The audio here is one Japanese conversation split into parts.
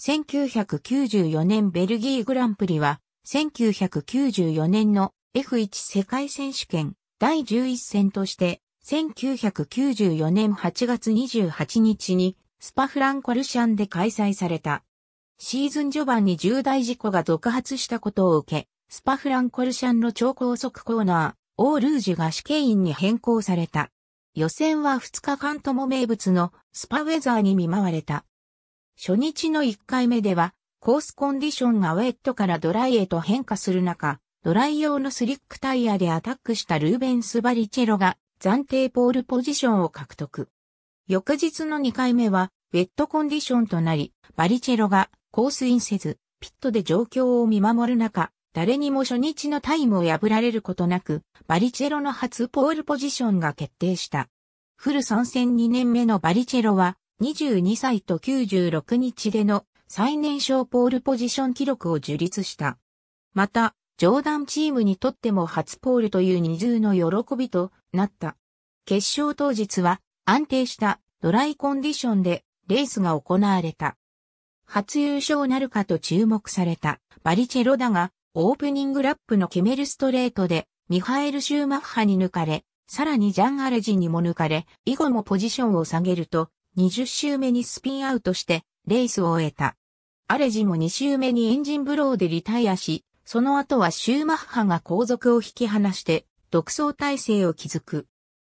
1994年ベルギーグランプリは、1994年の F1 世界選手権第11戦として、1994年8月28日にスパフランコルシャンで開催された。シーズン序盤に重大事故が続発したことを受け、スパフランコルシャンの超高速コーナー、オールージュが試験員に変更された。予選は2日間とも名物のスパウェザーに見舞われた。初日の1回目では、コースコンディションがウェットからドライへと変化する中、ドライ用のスリックタイヤでアタックしたルーベンス・バリチェロが暫定ポールポジションを獲得。翌日の2回目は、ウェットコンディションとなり、バリチェロがコースインせず、ピットで状況を見守る中、誰にも初日のタイムを破られることなく、バリチェロの初ポールポジションが決定した。フル参戦2年目のバリチェロは、22歳と96日での最年少ポールポジション記録を樹立した。また、ジョーダンチームにとっても初ポールという二重の喜びとなった。決勝当日は安定したドライコンディションでレースが行われた。初優勝なるかと注目されたバリチェロだが、オープニングラップのケメルストレートでミハエル・シューマッハに抜かれ、さらにジャン・アレジにも抜かれ、以後もポジションを下げると、20周目にスピンアウトして、レースを終えた。アレジも2周目にエンジンブローでリタイアし、その後はシューマッハが後続を引き離して、独走体制を築く。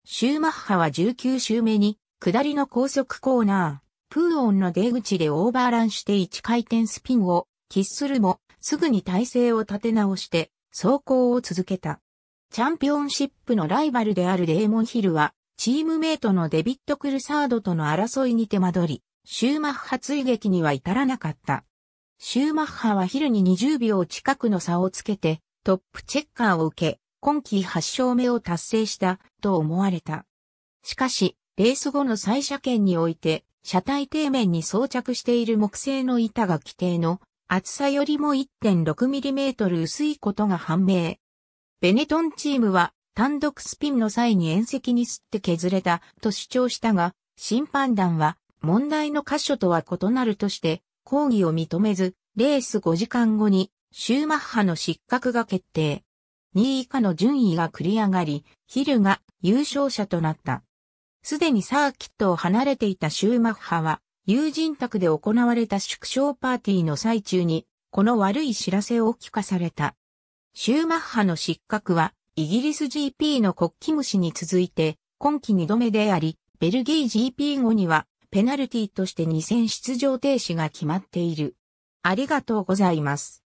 シューマッハは19周目に、下りの高速コーナー、プーオンの出口でオーバーランして1回転スピンを、喫するも、すぐに体勢を立て直して、走行を続けた。チャンピオンシップのライバルであるデーモンヒルは、チームメイトのデビット・クルサードとの争いに手間取り、シューマッハ追撃には至らなかった。シューマッハはヒルに20秒近くの差をつけて、トップチェッカーを受け、今季8勝目を達成したと思われた。しかし、レース後の再車検において、車体底面に装着している木製の板が規定の厚さよりも 1.6mm 薄いことが判明。ベネトンチームは単独スピンの際に縁石に吸って削れたと主張したが、審判団は問題の箇所とは異なるとして抗議を認めず、レース5時間後にシューマッハの失格が決定。2位以下の順位が繰り上がり、ヒルが優勝者となった。すでにサーキットを離れていたシューマッハは、友人宅で行われた縮小パーティーの最中に、この悪い知らせを聞かされた。シューマッハの失格は、イギリス GP の国旗虫に続いて、今季二度目であり、ベルギー GP 後には、ペナルティとして2戦出場停止が決まっている。ありがとうございます。